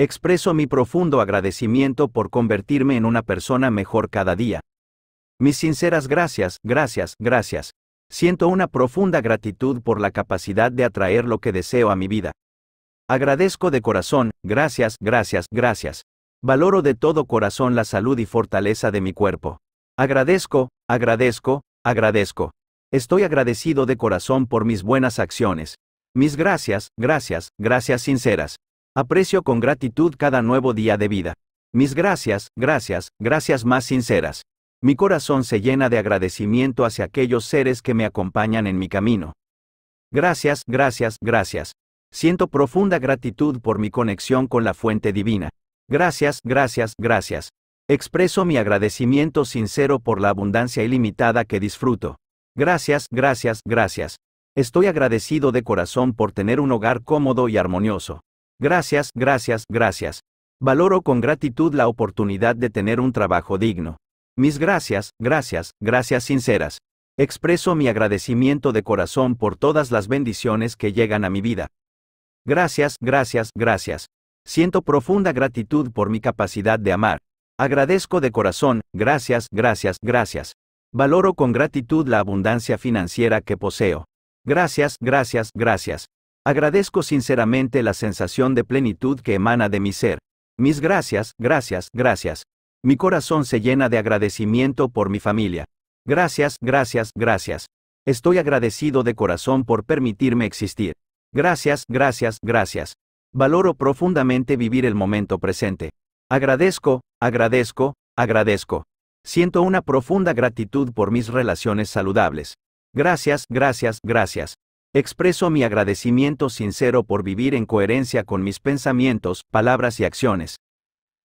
Expreso mi profundo agradecimiento por convertirme en una persona mejor cada día. Mis sinceras gracias, gracias, gracias. Siento una profunda gratitud por la capacidad de atraer lo que deseo a mi vida. Agradezco de corazón, gracias, gracias, gracias. Valoro de todo corazón la salud y fortaleza de mi cuerpo. Agradezco, agradezco, agradezco. Estoy agradecido de corazón por mis buenas acciones. Mis gracias, gracias, gracias sinceras. Aprecio con gratitud cada nuevo día de vida. Mis gracias, gracias, gracias más sinceras. Mi corazón se llena de agradecimiento hacia aquellos seres que me acompañan en mi camino. Gracias, gracias, gracias. Siento profunda gratitud por mi conexión con la fuente divina. Gracias, gracias, gracias. Expreso mi agradecimiento sincero por la abundancia ilimitada que disfruto. Gracias, gracias, gracias. Estoy agradecido de corazón por tener un hogar cómodo y armonioso. Gracias, gracias, gracias. Valoro con gratitud la oportunidad de tener un trabajo digno. Mis gracias, gracias, gracias sinceras. Expreso mi agradecimiento de corazón por todas las bendiciones que llegan a mi vida. Gracias, gracias, gracias. Siento profunda gratitud por mi capacidad de amar. Agradezco de corazón, gracias, gracias, gracias. Valoro con gratitud la abundancia financiera que poseo. Gracias, gracias, gracias. Agradezco sinceramente la sensación de plenitud que emana de mi ser. Mis gracias, gracias, gracias. Mi corazón se llena de agradecimiento por mi familia. Gracias, gracias, gracias. Estoy agradecido de corazón por permitirme existir. Gracias, gracias, gracias. Valoro profundamente vivir el momento presente. Agradezco, agradezco, agradezco. Siento una profunda gratitud por mis relaciones saludables. Gracias, gracias, gracias. Expreso mi agradecimiento sincero por vivir en coherencia con mis pensamientos, palabras y acciones.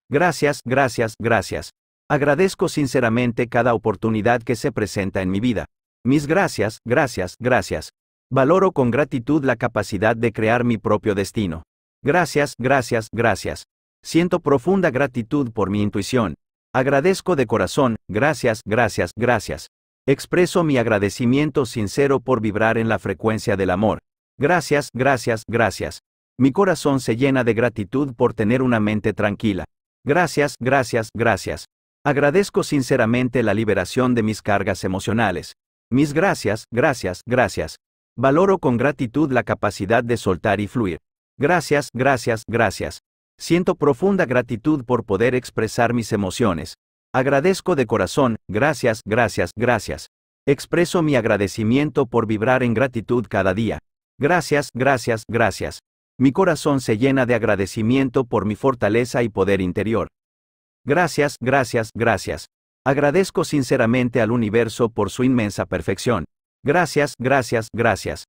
Gracias, gracias, gracias. Agradezco sinceramente cada oportunidad que se presenta en mi vida. Mis gracias, gracias, gracias. Valoro con gratitud la capacidad de crear mi propio destino. Gracias, gracias, gracias. Siento profunda gratitud por mi intuición. Agradezco de corazón, gracias, gracias, gracias. Expreso mi agradecimiento sincero por vibrar en la frecuencia del amor. Gracias, gracias, gracias. Mi corazón se llena de gratitud por tener una mente tranquila. Gracias, gracias, gracias. Agradezco sinceramente la liberación de mis cargas emocionales. Mis gracias, gracias, gracias. Valoro con gratitud la capacidad de soltar y fluir. Gracias, gracias, gracias. Siento profunda gratitud por poder expresar mis emociones. Agradezco de corazón, gracias, gracias, gracias. Expreso mi agradecimiento por vibrar en gratitud cada día. Gracias, gracias, gracias. Mi corazón se llena de agradecimiento por mi fortaleza y poder interior. Gracias, gracias, gracias. Agradezco sinceramente al universo por su inmensa perfección. Gracias, gracias, gracias.